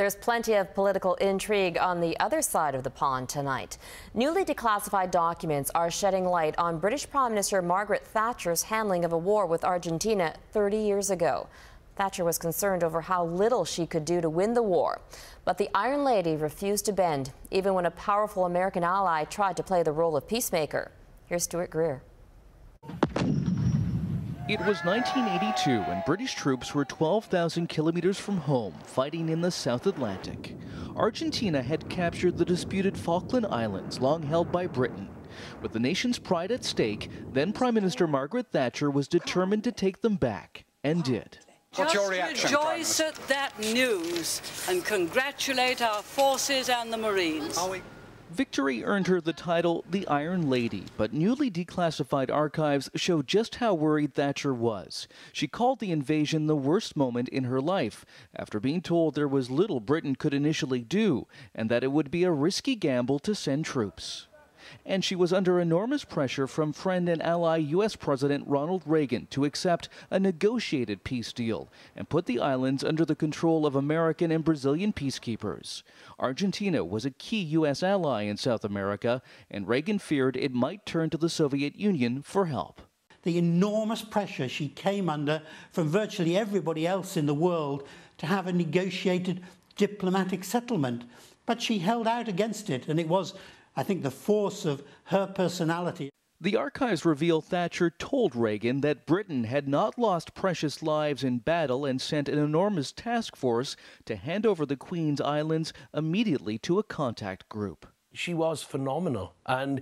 There's plenty of political intrigue on the other side of the pond tonight. Newly declassified documents are shedding light on British Prime Minister Margaret Thatcher's handling of a war with Argentina 30 years ago. Thatcher was concerned over how little she could do to win the war. But the Iron Lady refused to bend, even when a powerful American ally tried to play the role of peacemaker. Here's Stuart Greer. It was 1982 when British troops were 12,000 kilometers from home fighting in the South Atlantic. Argentina had captured the disputed Falkland Islands long held by Britain. With the nation's pride at stake, then Prime Minister Margaret Thatcher was determined to take them back and did. What's Just reaction, rejoice at that news and congratulate our forces and the Marines. Victory earned her the title The Iron Lady, but newly declassified archives show just how worried Thatcher was. She called the invasion the worst moment in her life, after being told there was little Britain could initially do, and that it would be a risky gamble to send troops and she was under enormous pressure from friend and ally U.S. President Ronald Reagan to accept a negotiated peace deal and put the islands under the control of American and Brazilian peacekeepers. Argentina was a key U.S. ally in South America, and Reagan feared it might turn to the Soviet Union for help the enormous pressure she came under from virtually everybody else in the world to have a negotiated diplomatic settlement. But she held out against it, and it was I think, the force of her personality. The archives reveal Thatcher told Reagan that Britain had not lost precious lives in battle and sent an enormous task force to hand over the Queen's Islands immediately to a contact group. She was phenomenal. And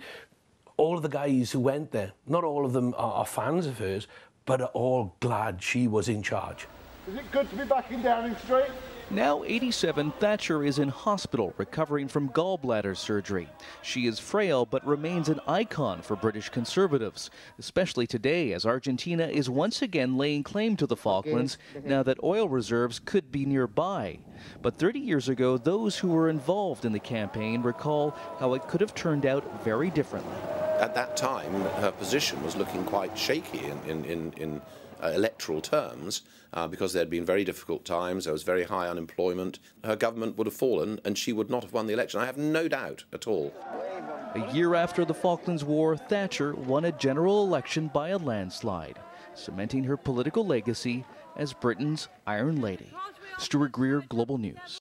all of the guys who went there, not all of them are, fans of hers, but are all glad she was in charge. Is it good to be back in Downing Street? Now 87, Thatcher is in hospital recovering from gallbladder surgery. She is frail but remains an icon for British Conservatives, especially today as Argentina is once again laying claim to the Falklands now that oil reserves could be nearby. But 30 years ago, those who were involved in the campaign recall how it could have turned out very differently at that time, her position was looking quite shaky in, in, in, in uh, electoral terms uh, because there had been very difficult times. There was very high unemployment. Her government would have fallen and she would not have won the election. I have no doubt at all. A year after the Falklands War, Thatcher won a general election by a landslide, cementing her political legacy as Britain's Iron Lady. Stuart Greer, Global News.